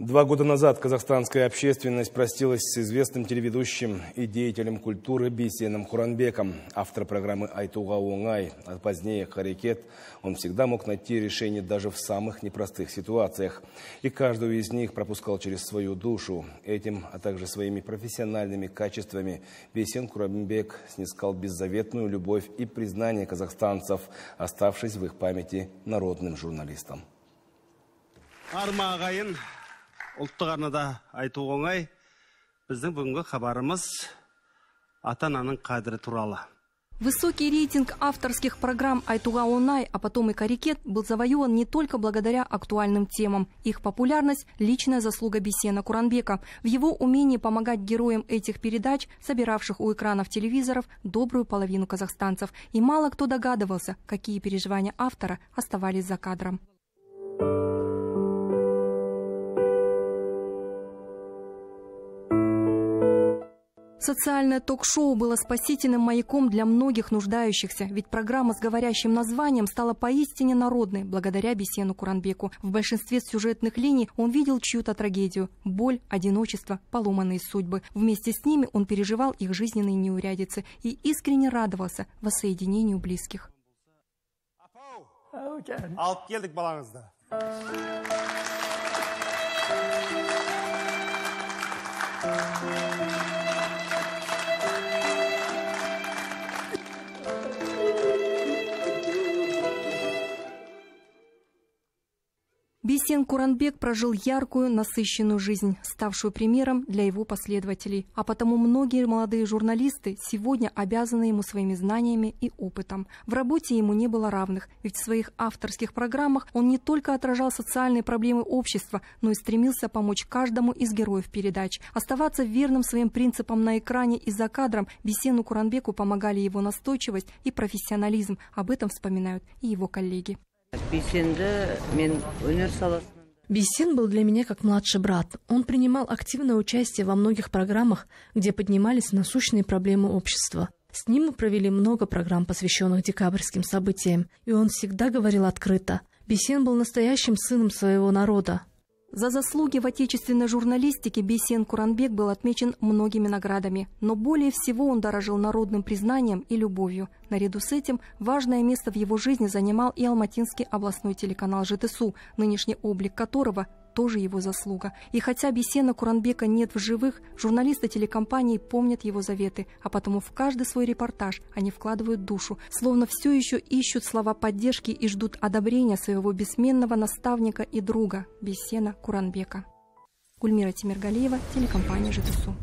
Два года назад казахстанская общественность простилась с известным телеведущим и деятелем культуры Бисеном Хуранбеком. Автор программы «Айтуга Оңай», а позднее «Харикет», он всегда мог найти решение даже в самых непростых ситуациях. И каждую из них пропускал через свою душу. Этим, а также своими профессиональными качествами Бейсен Хуранбек снискал беззаветную любовь и признание казахстанцев, оставшись в их памяти народным журналистом. Арма ұлттық арнада айту оңай біздің бүгінгі хабарымыз ата ананың қадірі туралы Высокий рейтинг авторских программ «Айтуга Онай», а потом и «Карикет» был завоеван не только благодаря актуальным темам. Их популярность – личная заслуга Бесена Куранбека. В его умении помогать героям этих передач, собиравших у экранов телевизоров добрую половину казахстанцев. И мало кто догадывался, какие переживания автора оставались за кадром. Социальное ток-шоу было спасительным маяком для многих нуждающихся, ведь программа с говорящим названием стала поистине народной благодаря Бесену Куранбеку. В большинстве сюжетных линий он видел чью-то трагедию, боль, одиночество, поломанные судьбы. Вместе с ними он переживал их жизненные неурядицы и искренне радовался воссоединению близких. Thank you. Бисен Куранбек прожил яркую, насыщенную жизнь, ставшую примером для его последователей. А потому многие молодые журналисты сегодня обязаны ему своими знаниями и опытом. В работе ему не было равных, ведь в своих авторских программах он не только отражал социальные проблемы общества, но и стремился помочь каждому из героев передач. Оставаться верным своим принципам на экране и за кадром Бисену Куранбеку помогали его настойчивость и профессионализм. Об этом вспоминают и его коллеги. Бесен был для меня как младший брат. Он принимал активное участие во многих программах, где поднимались насущные проблемы общества. С ним мы провели много программ, посвященных декабрьским событиям, и он всегда говорил открыто. Бесен был настоящим сыном своего народа. За заслуги в отечественной журналистике Бесен Куранбек был отмечен многими наградами, но более всего он дорожил народным признанием и любовью. Наряду с этим важное место в его жизни занимал и Алматинский областной телеканал ЖТСУ, нынешний облик которого тоже его заслуга. И хотя Бесена Куранбека нет в живых, журналисты телекомпании помнят его заветы, а потому в каждый свой репортаж они вкладывают душу, словно все еще ищут слова поддержки и ждут одобрения своего бессменного наставника и друга Бесена Куранбека. Гульмира Тимиргалиева, телекомпания «Житусу».